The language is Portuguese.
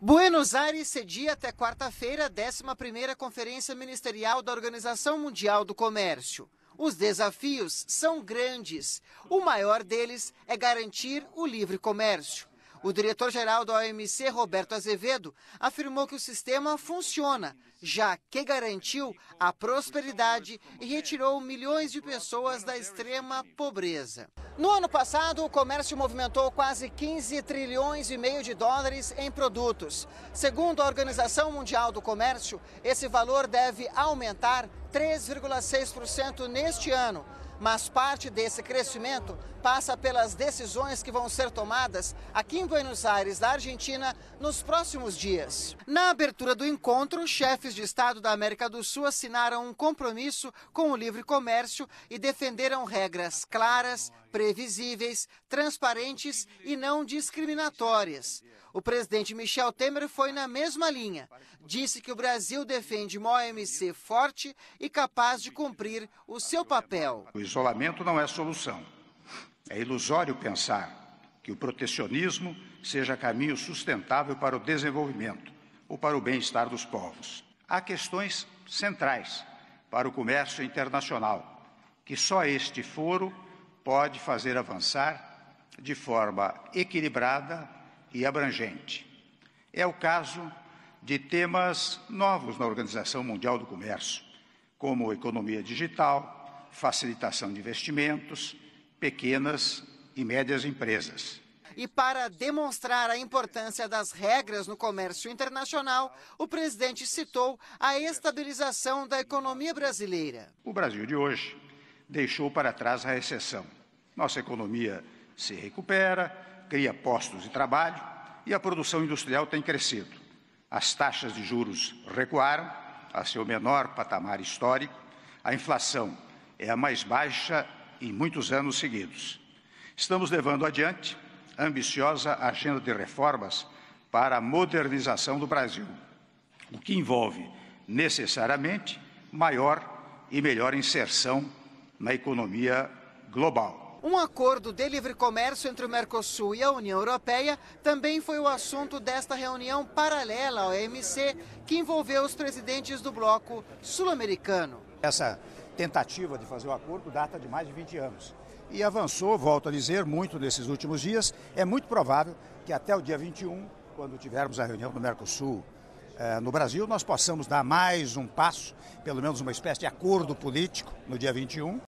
Buenos Aires cedia até quarta-feira a 11ª Conferência Ministerial da Organização Mundial do Comércio. Os desafios são grandes. O maior deles é garantir o livre comércio. O diretor-geral da OMC, Roberto Azevedo, afirmou que o sistema funciona, já que garantiu a prosperidade e retirou milhões de pessoas da extrema pobreza. No ano passado, o comércio movimentou quase 15 trilhões e meio de dólares em produtos. Segundo a Organização Mundial do Comércio, esse valor deve aumentar 3,6% neste ano, mas parte desse crescimento passa pelas decisões que vão ser tomadas aqui em Buenos Aires, da Argentina, nos próximos dias. Na abertura do encontro, chefes de Estado da América do Sul assinaram um compromisso com o livre comércio e defenderam regras claras, previsíveis, transparentes e não discriminatórias. O presidente Michel Temer foi na mesma linha. Disse que o Brasil defende uma OMC forte e capaz de cumprir o seu papel. O isolamento não é solução. É ilusório pensar que o protecionismo seja caminho sustentável para o desenvolvimento ou para o bem-estar dos povos. Há questões centrais para o comércio internacional, que só este foro pode fazer avançar de forma equilibrada e abrangente. É o caso de temas novos na Organização Mundial do Comércio, como economia digital, facilitação de investimentos, pequenas e médias empresas. E para demonstrar a importância das regras no comércio internacional, o presidente citou a estabilização da economia brasileira. O Brasil de hoje deixou para trás a recessão. Nossa economia se recupera, cria postos de trabalho e a produção industrial tem crescido. As taxas de juros recuaram a seu menor patamar histórico, a inflação é a mais baixa em muitos anos seguidos. Estamos levando adiante a ambiciosa agenda de reformas para a modernização do Brasil, o que envolve necessariamente maior e melhor inserção na economia global. Um acordo de livre comércio entre o Mercosul e a União Europeia também foi o assunto desta reunião paralela ao EMC, que envolveu os presidentes do bloco sul-americano. Essa tentativa de fazer o acordo data de mais de 20 anos. E avançou, volto a dizer, muito nesses últimos dias. É muito provável que até o dia 21, quando tivermos a reunião do Mercosul eh, no Brasil, nós possamos dar mais um passo, pelo menos uma espécie de acordo político no dia 21.